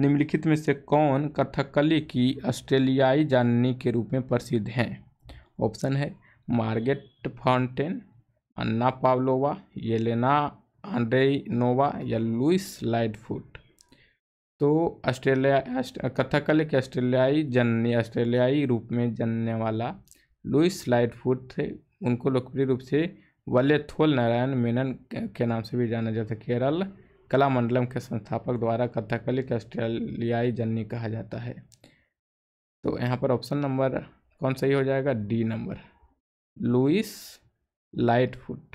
निम्नलिखित में से कौन कथकली की ऑस्ट्रेलियाई जाननी के रूप में प्रसिद्ध हैं ऑप्शन है Margot Fonteyn Anna Pavlova Yelena Andreyanova या लुइस लाइटफुट तो ऑस्ट्रेलिया कथकली के ऑस्ट्रेलियाई जननी ऑस्ट्रेलियाई रूप में जनने वाला लुइस लाइटफुट थे उनको लोकप्रिय रूप से वल्लेथोल नारायण मेनन के नाम से भी जाना जाता केरल कला मंडलम के संस्थापक द्वारा कथकली के ऑस्ट्रेलियाई जननी कहा जाता है तो यहाँ पर ऑप्शन नंबर कौन सही हो जाएगा डी नंबर लुइस लाइटफुट